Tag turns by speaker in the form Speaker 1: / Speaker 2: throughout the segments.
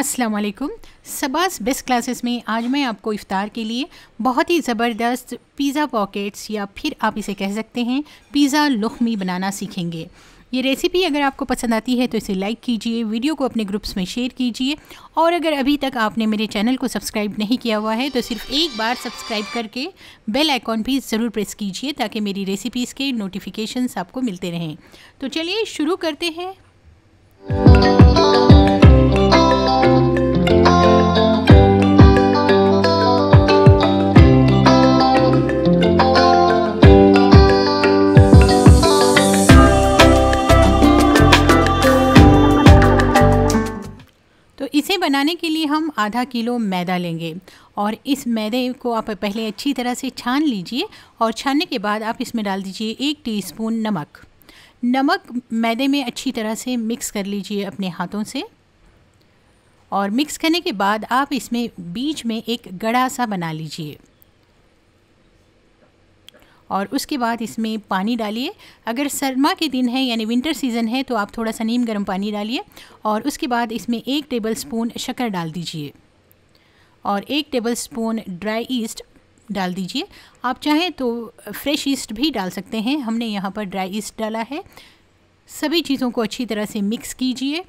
Speaker 1: अस्सलाम वालेकुम सबास best classes में आज मैं आपको इफ़ार के लिए बहुत ही ज़बरदस्त पिज़्ज़ा पॉकेट्स या फिर आप इसे कह सकते हैं पिज़्ज़ा लुखमी बनाना सीखेंगे ये रेसिपी अगर आपको पसंद आती है तो इसे लाइक कीजिए वीडियो को अपने ग्रुप्स में शेयर कीजिए और अगर अभी तक आपने मेरे चैनल को सब्सक्राइब नहीं किया हुआ है तो सिर्फ एक बार सब्सक्राइब करके बेल आइकॉन भी ज़रूर प्रेस कीजिए ताकि मेरी रेसिपीज़ के नोटिफिकेशन आपको मिलते रहें तो चलिए शुरू करते हैं तो इसे बनाने के लिए हम आधा किलो मैदा लेंगे और इस मैदे को आप पहले अच्छी तरह से छान लीजिए और छानने के बाद आप इसमें डाल दीजिए एक टीस्पून नमक नमक मैदे में अच्छी तरह से मिक्स कर लीजिए अपने हाथों से और मिक्स करने के बाद आप इसमें बीच में एक गड़ा सा बना लीजिए और उसके बाद इसमें पानी डालिए अगर सरमा के दिन है यानी विंटर सीज़न है तो आप थोड़ा सा नीम गर्म पानी डालिए और उसके बाद इसमें एक टेबल स्पून शक्कर डाल दीजिए और एक टेबल स्पून ड्राई ईस्ट डाल दीजिए आप चाहें तो फ्रेश ईस्ट भी डाल सकते हैं हमने यहाँ पर ड्राई ईस्ट डाला है सभी चीज़ों को अच्छी तरह से मिक्स कीजिए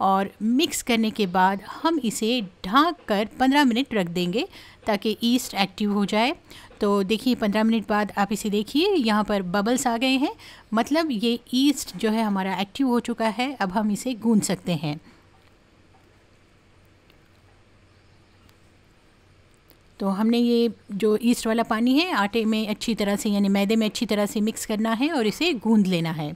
Speaker 1: और मिक्स करने के बाद हम इसे ढाँक कर पंद्रह मिनट रख देंगे ताकि ईस्ट एक्टिव हो जाए तो देखिए पंद्रह मिनट बाद आप इसे देखिए यहाँ पर बबल्स आ गए हैं मतलब ये ईस्ट जो है हमारा एक्टिव हो चुका है अब हम इसे गूंद सकते हैं तो हमने ये जो ईस्ट वाला पानी है आटे में अच्छी तरह से यानी मैदे में अच्छी तरह से मिक्स करना है और इसे गूँध लेना है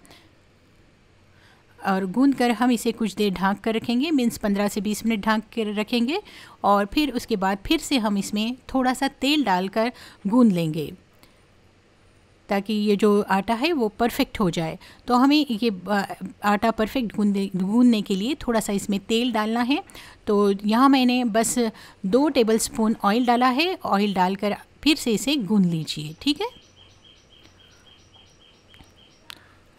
Speaker 1: और गूंद कर हम इसे कुछ देर ढांक कर रखेंगे मीन्स 15 से 20 मिनट ढांक कर रखेंगे और फिर उसके बाद फिर से हम इसमें थोड़ा सा तेल डालकर गूंद लेंगे ताकि ये जो आटा है वो परफेक्ट हो जाए तो हमें ये आटा परफेक्ट गूंद गूंदने के लिए थोड़ा सा इसमें तेल डालना है तो यहाँ मैंने बस दो टेबल स्पून ऑयल डाला है ऑयल डालकर फिर से इसे गूंद लीजिए ठीक है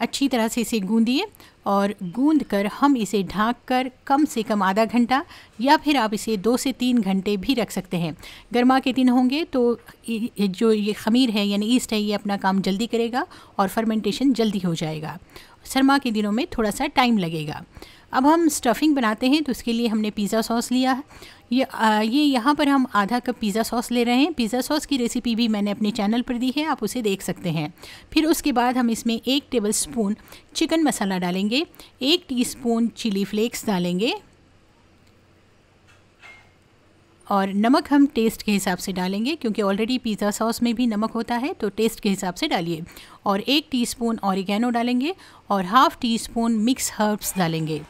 Speaker 1: अच्छी तरह से इसे गूंदिए और गूंद कर हम इसे ढाँक कर कम से कम आधा घंटा या फिर आप इसे दो से तीन घंटे भी रख सकते हैं गर्मा के दिन होंगे तो जो ये खमीर है यानी ईस्ट है ये अपना काम जल्दी करेगा और फर्मेंटेशन जल्दी हो जाएगा सरमा के दिनों में थोड़ा सा टाइम लगेगा अब हम स्टफिंग बनाते हैं तो उसके लिए हमने पिज़्ज़ा सॉस लिया है ये आ, ये यहाँ पर हम आधा कप पिज़्ज़ा सॉस ले रहे हैं पिज़्ज़ा सॉस की रेसिपी भी मैंने अपने चैनल पर दी है आप उसे देख सकते हैं फिर उसके बाद हम इसमें एक टेबल स्पून चिकन मसाला डालेंगे एक टी स्पून चिली फ्लेक्स डालेंगे और नमक हम टेस्ट के हिसाब से डालेंगे क्योंकि ऑलरेडी पिज़्ज़ा सॉस में भी नमक होता है तो टेस्ट के हिसाब से डालिए और एक टीस्पून स्पून डालेंगे और half teaspoon mix herbs डालेंगे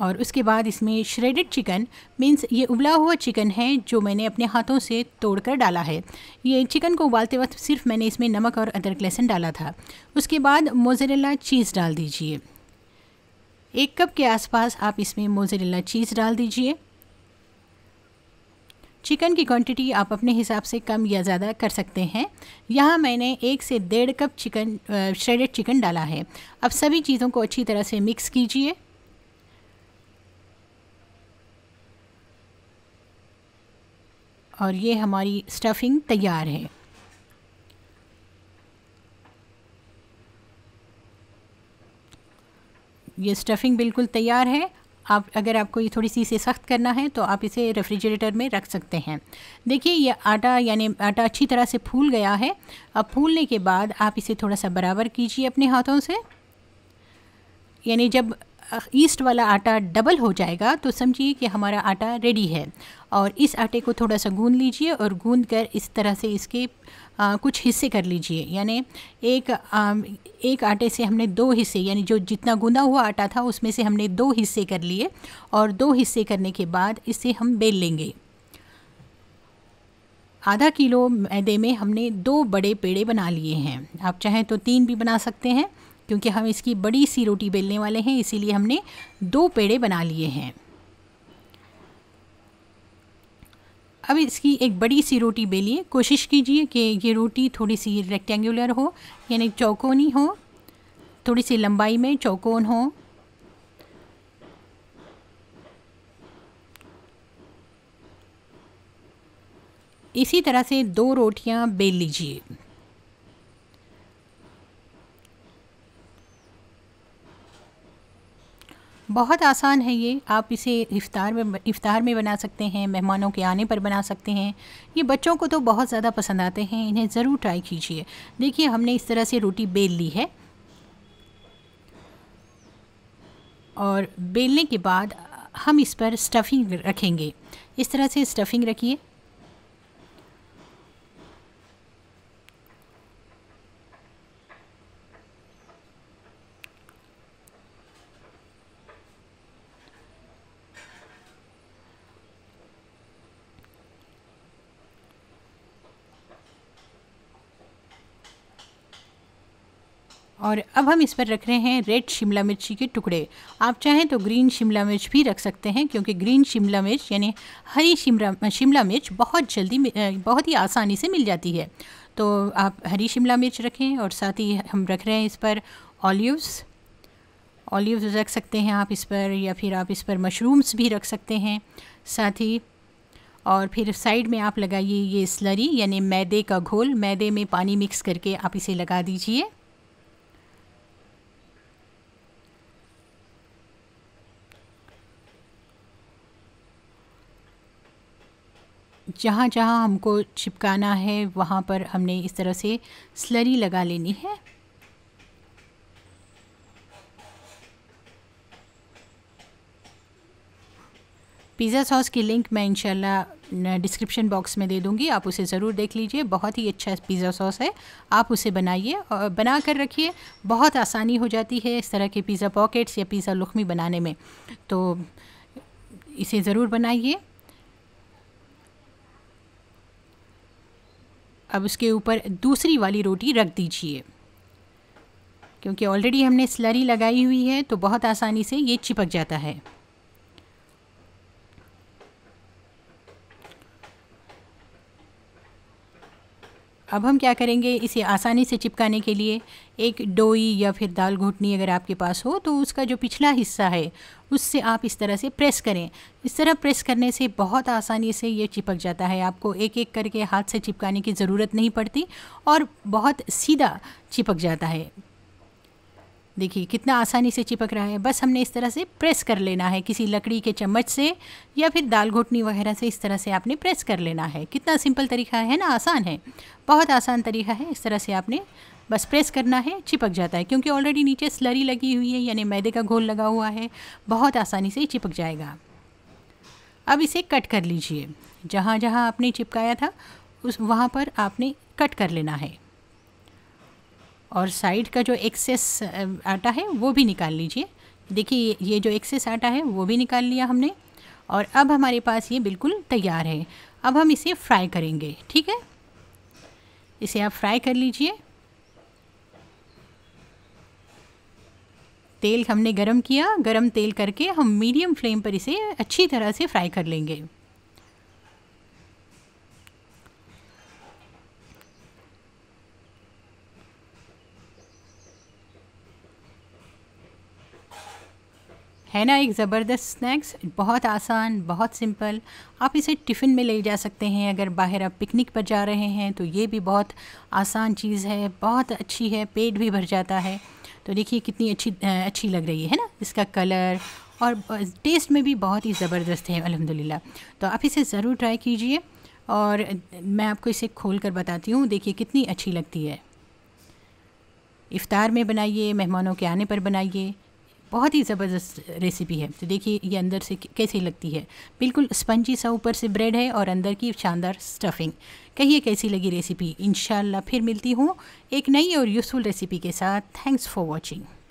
Speaker 1: और उसके बाद इसमें श्रेडेड चिकन मीन्स ये उबला हुआ चिकन है जो मैंने अपने हाथों से तोड़कर डाला है ये चिकन को उबालते वक्त सिर्फ मैंने इसमें नमक और अदरक लहसुन डाला था उसके बाद मोजरेला चीज़ डाल दीजिए एक कप के आसपास आप इसमें मोजरेला चीज़ डाल दीजिए चिकन की क्वांटिटी आप अपने हिसाब से कम या ज़्यादा कर सकते हैं यहाँ मैंने एक से डेढ़ कप चिकन श्रेडेड चिकन डाला है अब सभी चीज़ों को अच्छी तरह से मिक्स कीजिए और ये हमारी स्टफिंग तैयार है ये स्टफिंग बिल्कुल तैयार है आप अगर आपको ये थोड़ी सी इसे सख्त करना है तो आप इसे रेफ्रिजरेटर में रख सकते हैं देखिए ये आटा यानी आटा अच्छी तरह से फूल गया है अब फूलने के बाद आप इसे थोड़ा सा बराबर कीजिए अपने हाथों से यानी जब ईस्ट वाला आटा डबल हो जाएगा तो समझिए कि हमारा आटा रेडी है और इस आटे को थोड़ा सा गूंद लीजिए और गूंद कर इस तरह से इसके आ, कुछ हिस्से कर लीजिए यानी एक आ, एक आटे से हमने दो हिस्से यानी जो जितना गूंदा हुआ आटा था उसमें से हमने दो हिस्से कर लिए और दो हिस्से करने के बाद इसे हम बेल लेंगे आधा किलो मैदे में हमने दो बड़े पेड़े बना लिए हैं आप चाहें तो तीन भी बना सकते हैं क्योंकि हम इसकी बड़ी सी रोटी बेलने वाले हैं इसीलिए हमने दो पेड़े बना लिए हैं अब इसकी एक बड़ी सी रोटी बेलिए कोशिश कीजिए कि ये रोटी थोड़ी सी रेक्टेंगुलर हो यानी चौकोनी हो थोड़ी सी लंबाई में चौकोन हो इसी तरह से दो रोटियां बेल लीजिए बहुत आसान है ये आप इसे इफ्तार में इफ्तार में बना सकते हैं मेहमानों के आने पर बना सकते हैं ये बच्चों को तो बहुत ज़्यादा पसंद आते हैं इन्हें ज़रूर ट्राई कीजिए देखिए हमने इस तरह से रोटी बेल ली है और बेलने के बाद हम इस पर स्टफिंग रखेंगे इस तरह से स्टफिंग रखिए और अब हम इस पर रख रहे हैं रेड शिमला मिर्ची के टुकड़े आप चाहें तो ग्रीन शिमला मिर्च भी रख सकते हैं क्योंकि ग्रीन शिमला मिर्च यानी हरी शिमला शिमला मिर्च बहुत जल्दी बहुत ही आसानी से मिल जाती है तो आप हरी शिमला मिर्च रखें और साथ ही हम रख रहे हैं इस पर ऑलिव्स ऑलिव्स रख सकते हैं आप इस पर या फिर आप इस पर मशरूम्स भी रख सकते हैं साथ ही और फिर साइड में आप लगाइए ये स्लरी यानी मैदे का घोल मैदे में पानी मिक्स करके आप इसे लगा दीजिए जहाँ जहाँ हमको चिपकाना है वहाँ पर हमने इस तरह से स्लरी लगा लेनी है पिज़्ज़ा सॉस की लिंक मैं इंशाल्लाह डिस्क्रिप्शन बॉक्स में दे दूँगी आप उसे ज़रूर देख लीजिए बहुत ही अच्छा पिज़्ज़ा सॉस है आप उसे बनाइए और बना कर रखिए बहुत आसानी हो जाती है इस तरह के पिज़्ज़ा पॉकेट्स या पिज़्ज़ा लुखमी बनाने में तो इसे ज़रूर बनाइए अब उसके ऊपर दूसरी वाली रोटी रख दीजिए क्योंकि ऑलरेडी हमने स्लरी लगाई हुई है तो बहुत आसानी से ये चिपक जाता है अब हम क्या करेंगे इसे आसानी से चिपकाने के लिए एक डोई या फिर दाल घोटनी अगर आपके पास हो तो उसका जो पिछला हिस्सा है उससे आप इस तरह से प्रेस करें इस तरह प्रेस करने से बहुत आसानी से ये चिपक जाता है आपको एक एक करके हाथ से चिपकाने की ज़रूरत नहीं पड़ती और बहुत सीधा चिपक जाता है देखिए कितना आसानी से चिपक रहा है बस हमने इस तरह से प्रेस कर लेना है किसी लकड़ी के चम्मच से या फिर दाल घोटनी वगैरह से इस तरह से आपने प्रेस कर लेना है कितना सिंपल तरीका है ना आसान है बहुत आसान तरीका है इस तरह से आपने बस प्रेस करना है चिपक जाता है क्योंकि ऑलरेडी नीचे स्लरी लगी हुई है यानी मैदे का घोल लगा हुआ है बहुत आसानी से चिपक जाएगा अब इसे कट कर लीजिए जहाँ जहाँ आपने चिपकाया था उस वहाँ पर आपने कट कर लेना है और साइड का जो एक्सेस आटा है वो भी निकाल लीजिए देखिए ये जो एक्सेस आटा है वो भी निकाल लिया हमने और अब हमारे पास ये बिल्कुल तैयार है अब हम इसे फ्राई करेंगे ठीक है इसे आप फ्राई कर लीजिए तेल हमने गरम किया गरम तेल करके हम मीडियम फ्लेम पर इसे अच्छी तरह से फ्राई कर लेंगे है ना एक ज़बरदस्त स्नैक्स बहुत आसान बहुत सिंपल आप इसे टिफ़िन में ले जा सकते हैं अगर बाहर आप पिकनिक पर जा रहे हैं तो ये भी बहुत आसान चीज़ है बहुत अच्छी है पेट भी भर जाता है तो देखिए कितनी अच्छी अच्छी लग रही है ना इसका कलर और टेस्ट में भी बहुत ही ज़बरदस्त है अलहमदिल्ला तो आप इसे ज़रूर ट्राई कीजिए और मैं आपको इसे खोल कर बताती हूँ देखिए कितनी अच्छी लगती है इफ़ार में बनाइए मेहमानों के आने पर बनाइए बहुत ही ज़बरदस्त रेसिपी है तो देखिए ये अंदर से कैसी लगती है बिल्कुल स्पंजी सा ऊपर से ब्रेड है और अंदर की शानदार स्टफिंग कहिए कैसी लगी रेसिपी इन फिर मिलती हूँ एक नई और यूज़फुल रेसिपी के साथ थैंक्स फॉर वॉचिंग